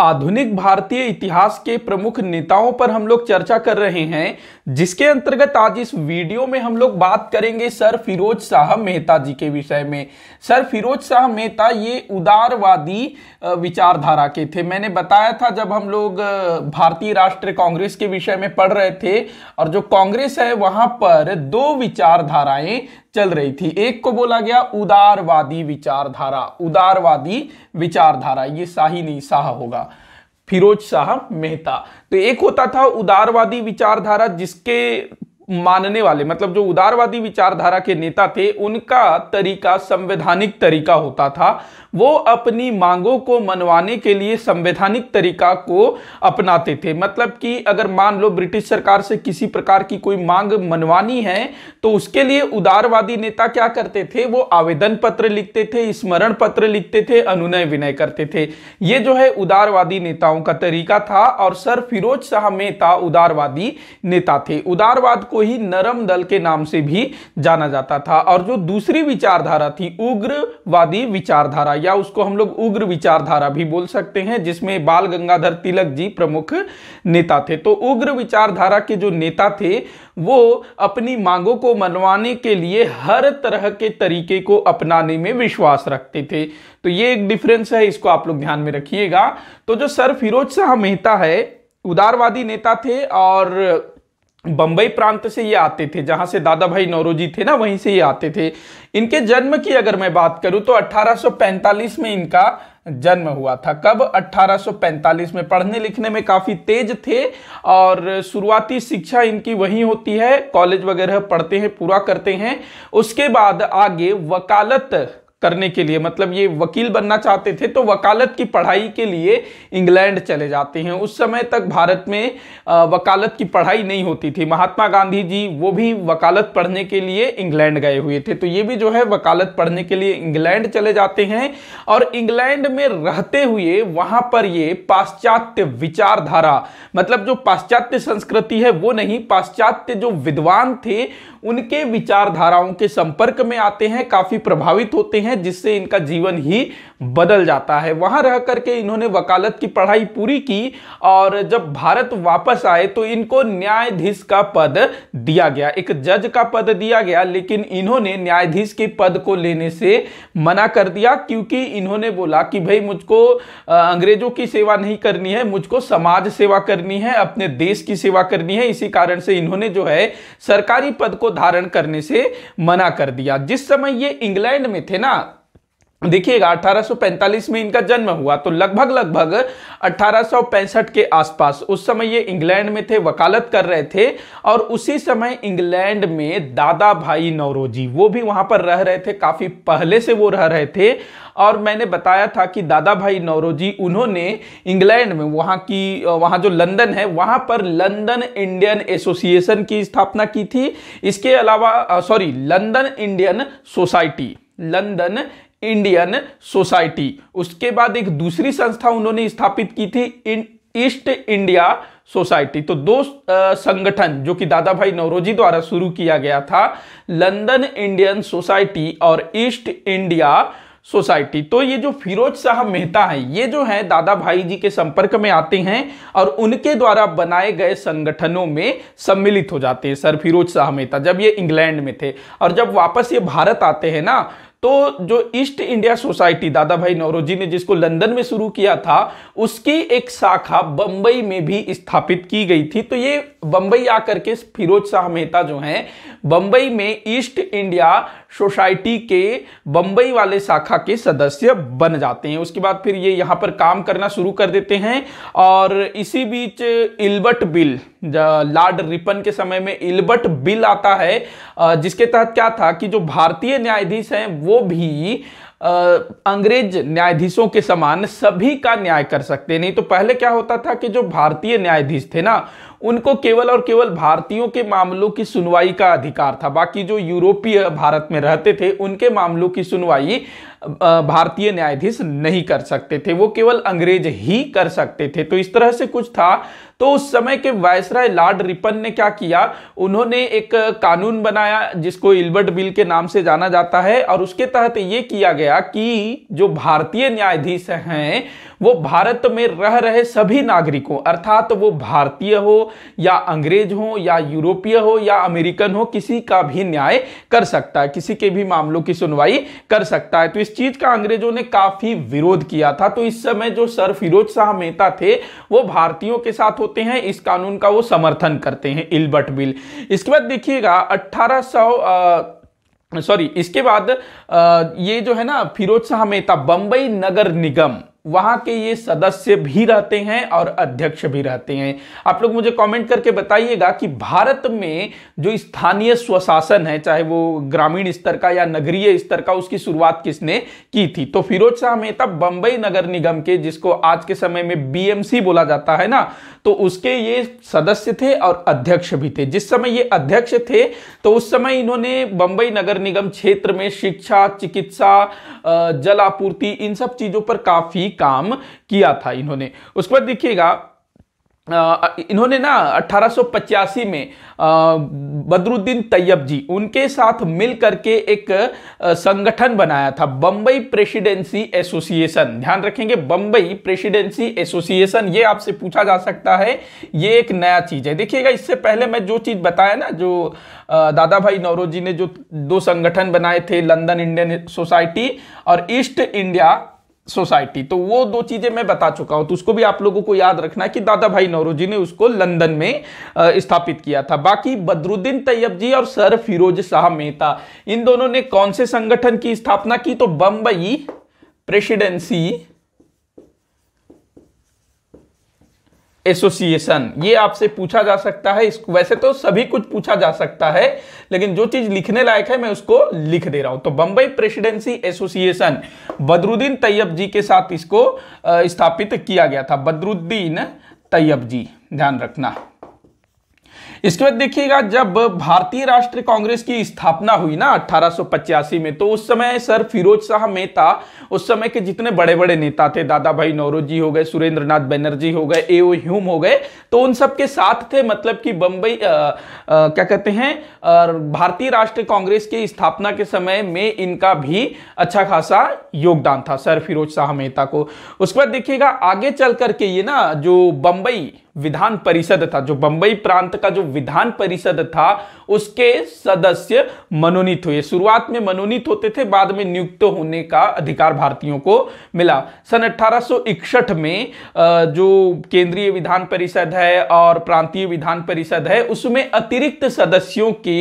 आधुनिक भारतीय इतिहास के प्रमुख नेताओं पर हम लोग चर्चा कर रहे हैं जिसके अंतर्गत आज इस वीडियो में हम लोग बात करेंगे सर फिरोज शाह मेहता जी के विषय में सर फिरोज शाह मेहता ये उदारवादी विचारधारा के थे मैंने बताया था जब हम लोग भारतीय राष्ट्रीय कांग्रेस के विषय में पढ़ रहे थे और जो कांग्रेस है वहां पर दो विचारधाराएं चल रही थी एक को बोला गया उदारवादी विचारधारा उदारवादी विचारधारा ये शाही नहीं शाह होगा फिरोज शाह मेहता तो एक होता था उदारवादी विचारधारा जिसके मानने वाले मतलब जो उदारवादी विचारधारा के नेता थे उनका तरीका संवैधानिक तरीका होता था वो अपनी मांगों को मनवाने के लिए संवैधानिक तरीका को अपनाते थे मतलब कि अगर मान लो ब्रिटिश सरकार से किसी प्रकार की कोई मांग मनवानी है तो उसके लिए उदारवादी नेता क्या करते थे वो आवेदन पत्र लिखते थे स्मरण पत्र लिखते थे अनुनय विनय करते थे ये जो है उदारवादी नेताओं का तरीका था और सर फिरोज शाह मेहता उदारवादी नेता थे उदारवाद को ही नरम दल के नाम से भी जाना जाता था और जो दूसरी विचारधारा थी उग्रवादी विचारधारा या उसको हम लोग उग्र विचारधारा भी बोल सकते हैं जिसमें बाल गंगाधर तिलक जी प्रमुख नेता थे तो उग्र विचारधारा के जो नेता थे वो अपनी मांगों को मनवाने के लिए हर तरह के तरीके को अपनाने में विश्वास रखते थे तो ये एक डिफरेंस है इसको आप लोग ध्यान में रखिएगा तो जो सर फिरोज शाह मेहता है उदारवादी नेता थे और बंबई प्रांत से ये आते थे जहां से दादा भाई नौरोजी थे ना वहीं से ये आते थे इनके जन्म की अगर मैं बात करूं तो 1845 में इनका जन्म हुआ था कब 1845 में पढ़ने लिखने में काफ़ी तेज थे और शुरुआती शिक्षा इनकी वहीं होती है कॉलेज वगैरह पढ़ते हैं पूरा करते हैं उसके बाद आगे वकालत करने के लिए मतलब ये वकील बनना चाहते थे तो वकालत की पढ़ाई के लिए इंग्लैंड चले जाते हैं उस समय तक भारत में वकालत की पढ़ाई नहीं होती थी महात्मा गांधी जी वो भी वकालत पढ़ने के लिए इंग्लैंड गए हुए थे तो ये भी जो है वकालत पढ़ने के लिए इंग्लैंड चले जाते हैं और इंग्लैंड में रहते हुए वहां पर ये पाश्चात्य विचारधारा मतलब जो पाश्चात्य संस्कृति है वो नहीं पाश्चात्य जो विद्वान थे उनके विचारधाराओं के संपर्क में आते हैं काफी प्रभावित होते हैं हैं जिससे इनका जीवन ही बदल जाता है वहां रह करके इन्होंने वकालत की पढ़ाई पूरी की और जब भारत वापस आए तो इनको न्यायाधीश का पद दिया गया एक जज का पद दिया गया लेकिन इन्होंने न्यायाधीश के पद को लेने से मना कर दिया क्योंकि इन्होंने बोला कि भाई मुझको अंग्रेजों की सेवा नहीं करनी है मुझको समाज सेवा करनी है अपने देश की सेवा करनी है इसी कारण से इन्होंने जो है सरकारी पद को धारण करने से मना कर दिया जिस समय ये इंग्लैंड में थे ना देखिएगा 1845 में इनका जन्म हुआ तो लगभग लगभग अठारह के आसपास उस समय ये इंग्लैंड में थे वकालत कर रहे थे और उसी समय इंग्लैंड में दादा भाई नौरोजी वो भी वहां पर रह रहे थे काफी पहले से वो रह रहे थे और मैंने बताया था कि दादा भाई नौरोजी उन्होंने इंग्लैंड में वहाँ की वहाँ जो लंदन है वहाँ पर लंदन इंडियन एसोसिएशन की स्थापना की थी इसके अलावा sorry London Indian Society London Indian Society उसके बाद एक दूसरी संस्था उन्होंने स्थापित की थी इन ईस्ट इंडिया सोसाइटी तो दो संगठन जो कि दादा भाई नवरोजी द्वारा शुरू किया गया था लंदन इंडियन सोसाइटी और ईस्ट इंडिया सोसाइटी तो ये जो फिरोज शाह मेहता है ये जो है दादा भाई जी के संपर्क में आते हैं और उनके द्वारा बनाए गए संगठनों में सम्मिलित हो जाते हैं सर फिरोज शाह मेहता जब ये इंग्लैंड में थे और जब वापस ये भारत आते हैं ना तो जो ईस्ट इंडिया सोसाइटी दादा भाई नौरोजी ने जिसको लंदन में शुरू किया था उसकी एक शाखा बंबई में भी स्थापित की गई थी तो ये बंबई आकर के फिरोज शाह मेहता जो हैं बंबई में ईस्ट इंडिया सोसाइटी के बंबई वाले शाखा के सदस्य बन जाते हैं उसके बाद फिर ये यहाँ पर काम करना शुरू कर देते हैं और इसी बीच इल्बर्ट बिल लॉर्ड रिपन के समय में इल्बर्ट बिल आता है जिसके तहत क्या था कि जो भारतीय न्यायाधीश हैं वो भी आ, अंग्रेज न्यायाधीशों के समान सभी का न्याय कर सकते नहीं तो पहले क्या होता था कि जो भारतीय न्यायाधीश थे ना उनको केवल और केवल भारतीयों के मामलों की सुनवाई का अधिकार था बाकी जो यूरोपीय भारत में रहते थे उनके मामलों की सुनवाई भारतीय न्यायाधीश नहीं कर सकते थे वो केवल अंग्रेज ही कर सकते थे तो इस तरह से कुछ था तो उस समय के वायसराय लॉर्ड रिपन ने क्या किया उन्होंने एक कानून बनाया जिसको इल्बर्ट बिल के नाम से जाना जाता है और उसके तहत ये किया गया कि जो भारतीय न्यायाधीश हैं वो भारत में रह रहे सभी नागरिकों अर्थात वो भारतीय हो या अंग्रेज हो या यूरोपीय हो या अमेरिकन हो किसी का भी न्याय कर सकता है किसी के भी मामलों की सुनवाई कर सकता है तो इस चीज का अंग्रेजों ने काफी विरोध किया था तो इस समय जो सर फिरोज शाह मेहता थे वो भारतीयों के साथ होते हैं इस कानून का वो समर्थन करते हैं इलबर्ट बिल इसके बाद देखिएगा अट्ठारह सॉरी इसके बाद आ, ये जो है ना फिरोज शाह मेहता बंबई नगर निगम वहाँ के ये सदस्य भी रहते हैं और अध्यक्ष भी रहते हैं आप लोग मुझे कमेंट करके बताइएगा कि भारत में जो स्थानीय स्वशासन है चाहे वो ग्रामीण स्तर का या नगरीय स्तर का उसकी शुरुआत किसने की थी तो फिरोज शाह मेहता बम्बई नगर निगम के जिसको आज के समय में बीएमसी बोला जाता है ना तो उसके ये सदस्य थे और अध्यक्ष भी थे जिस समय ये अध्यक्ष थे तो उस समय इन्होंने बम्बई नगर निगम क्षेत्र में शिक्षा चिकित्सा जल आपूर्ति इन सब चीज़ों पर काफ़ी काम किया था इन्होंने उस पर देखिएगा इन्होंने ना 1885 में बदरुद्दीन तैयब जी उनके साथ मिल करके एक संगठन बनाया था बम्बई प्रेसिडेंसी एसोसिएशन ध्यान रखेंगे बम्बई प्रेसिडेंसी एसोसिएशन ये आपसे पूछा जा सकता है ये एक नया चीज है देखिएगा इससे पहले मैं जो चीज बताया ना जो दादा भाई नौरोजी ने जो दो संगठन बनाए थे लंदन इंडियन सोसाइटी और ईस्ट इंडिया सोसाइटी तो वो दो चीजें मैं बता चुका हूं तो उसको भी आप लोगों को याद रखना है कि दादा भाई नौरोजी ने उसको लंदन में स्थापित किया था बाकी बदरुद्दीन तैयब जी और सर फिरोज शाह मेहता इन दोनों ने कौन से संगठन की स्थापना की तो बंबई प्रेसिडेंसी एसोसिएशन ये आपसे पूछा जा सकता है इसको वैसे तो सभी कुछ पूछा जा सकता है लेकिन जो चीज लिखने लायक है मैं उसको लिख दे रहा हूं तो बंबई प्रेसिडेंसी एसोसिएशन बदरुद्दीन तैयब जी के साथ इसको स्थापित किया गया था बदरुद्दीन तैयब जी ध्यान रखना इसके बाद देखिएगा जब भारतीय राष्ट्रीय कांग्रेस की स्थापना हुई ना अठारह में तो उस समय सर फिरोज शाह मेहता उस समय के जितने बड़े बड़े नेता थे दादा भाई नौरोजी हो गए सुरेंद्र नाथ बैनर्जी हो गए ए ह्यूम हो गए तो उन सबके साथ थे मतलब कि बंबई क्या कहते हैं भारतीय राष्ट्रीय कांग्रेस की स्थापना के समय में इनका भी अच्छा खासा योगदान था सर फिरोज शाह मेहता को उसके बाद देखिएगा आगे चल करके ये ना जो बंबई विधान परिषद था जो बंबई प्रांत का जो विधान परिषद था उसके सदस्य मनोनीत हुए शुरुआत में मनोनीत होते थे बाद में नियुक्त होने का अधिकार भारतीयों को मिला सन 1861 में जो केंद्रीय विधान परिषद है और प्रांतीय विधान परिषद है उसमें अतिरिक्त सदस्यों की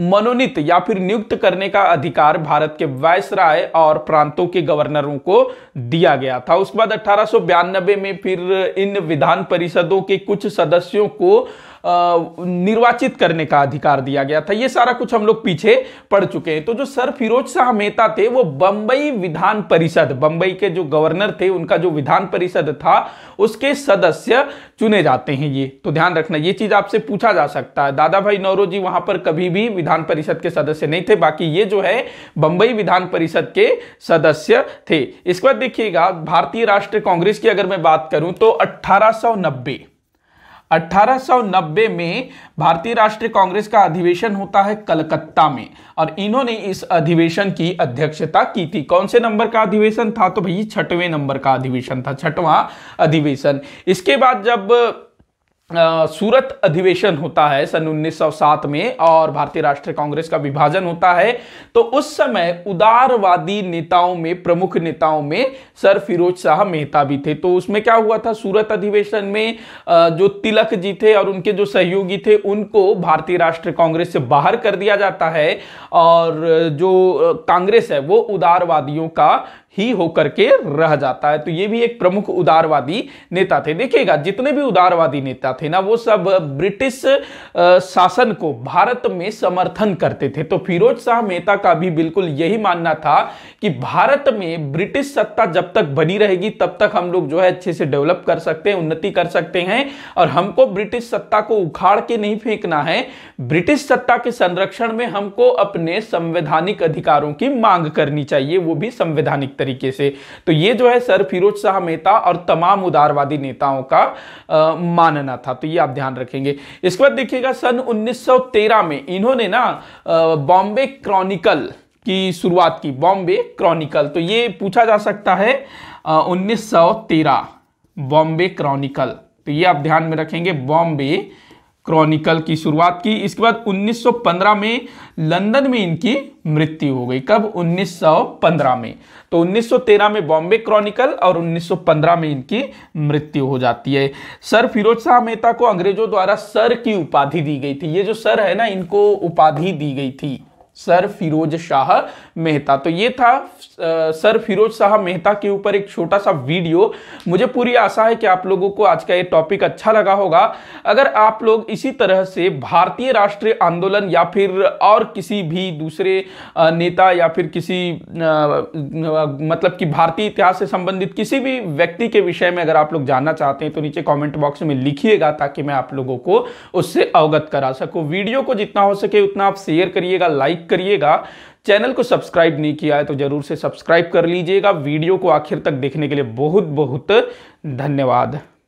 मनोनीत या फिर नियुक्त करने का अधिकार भारत के वायसराय और प्रांतों के गवर्नरों को दिया गया था उसके बाद अठारह में फिर इन विधान परिषदों के कुछ सदस्यों को निर्वाचित करने का अधिकार दिया गया था ये सारा कुछ हम लोग पीछे पढ़ चुके हैं तो जो सर फिरोज शाह मेहता थे वो बंबई विधान परिषद बंबई के जो गवर्नर थे उनका जो विधान परिषद था उसके सदस्य चुने जाते हैं ये तो ध्यान रखना ये चीज आपसे पूछा जा सकता है दादा भाई नौरोजी वहां पर कभी भी विधान परिषद के सदस्य नहीं थे बाकी ये जो है बंबई विधान परिषद के सदस्य थे इसके बाद देखिएगा भारतीय राष्ट्रीय कांग्रेस की अगर मैं बात करूं तो 1890 1890 में भारतीय राष्ट्रीय कांग्रेस का अधिवेशन होता है कलकत्ता में और इन्होंने इस अधिवेशन की अध्यक्षता की थी कौन से नंबर का अधिवेशन था तो भैया छठवें नंबर का अधिवेशन था छठवां अधिवेशन इसके बाद जब सूरत अधिवेशन होता है सन 1907 में और भारतीय राष्ट्रीय कांग्रेस का विभाजन होता है तो उस समय उदारवादी नेताओं में प्रमुख नेताओं में सर फिरोज शाह मेहता भी थे तो उसमें क्या हुआ था सूरत अधिवेशन में जो तिलक जी थे और उनके जो सहयोगी थे उनको भारतीय राष्ट्रीय कांग्रेस से बाहर कर दिया जाता है और जो कांग्रेस है वो उदारवादियों का ही होकर के रह जाता है तो ये भी एक प्रमुख उदारवादी नेता थे देखिएगा जितने भी उदारवादी नेता थे ना वो सब ब्रिटिश शासन को भारत में समर्थन करते थे तो फिरोज शाह मेहता का भी बिल्कुल यही मानना था कि भारत में ब्रिटिश सत्ता जब तक बनी रहेगी तब तक हम लोग जो है अच्छे से डेवलप कर सकते हैं उन्नति कर सकते हैं और हमको ब्रिटिश सत्ता को उखाड़ के नहीं फेंकना है ब्रिटिश सत्ता के संरक्षण में हमको अपने संवैधानिक अधिकारों की मांग करनी चाहिए वो भी संवैधानिक तरीके से तो ये जो है सर फिरोज शाह मेहता और तमाम उदारवादी नेताओं का आ, मानना था तो ये आप ध्यान रखेंगे इसके बाद देखिएगा सन 1913 में इन्होंने ना बॉम्बे क्रॉनिकल की शुरुआत की बॉम्बे क्रॉनिकल तो ये पूछा जा सकता है उन्नीस बॉम्बे क्रॉनिकल तो ये आप ध्यान में रखेंगे बॉम्बे क्रॉनिकल की शुरुआत की इसके बाद 1915 में लंदन में इनकी मृत्यु हो गई कब 1915 में तो 1913 में बॉम्बे क्रॉनिकल और 1915 में इनकी मृत्यु हो जाती है सर फिरोज शाह मेहता को अंग्रेजों द्वारा सर की उपाधि दी गई थी ये जो सर है ना इनको उपाधि दी गई थी सर फिरोज शाह मेहता तो ये था सर फिरोज शाह मेहता के ऊपर एक छोटा सा वीडियो मुझे पूरी आशा है कि आप लोगों को आज का ये टॉपिक अच्छा लगा होगा अगर आप लोग इसी तरह से भारतीय राष्ट्रीय आंदोलन या फिर और किसी भी दूसरे नेता या फिर किसी मतलब कि भारतीय इतिहास से संबंधित किसी भी व्यक्ति के विषय में अगर आप लोग जानना चाहते हैं तो नीचे कॉमेंट बॉक्स में लिखिएगा ताकि मैं आप लोगों को उससे अवगत करा सकूँ वीडियो को जितना हो सके उतना आप शेयर करिएगा लाइक लाइक करिएगा चैनल को सब्सक्राइब नहीं किया है तो जरूर से सब्सक्राइब कर लीजिएगा वीडियो को आखिर तक देखने के लिए बहुत बहुत धन्यवाद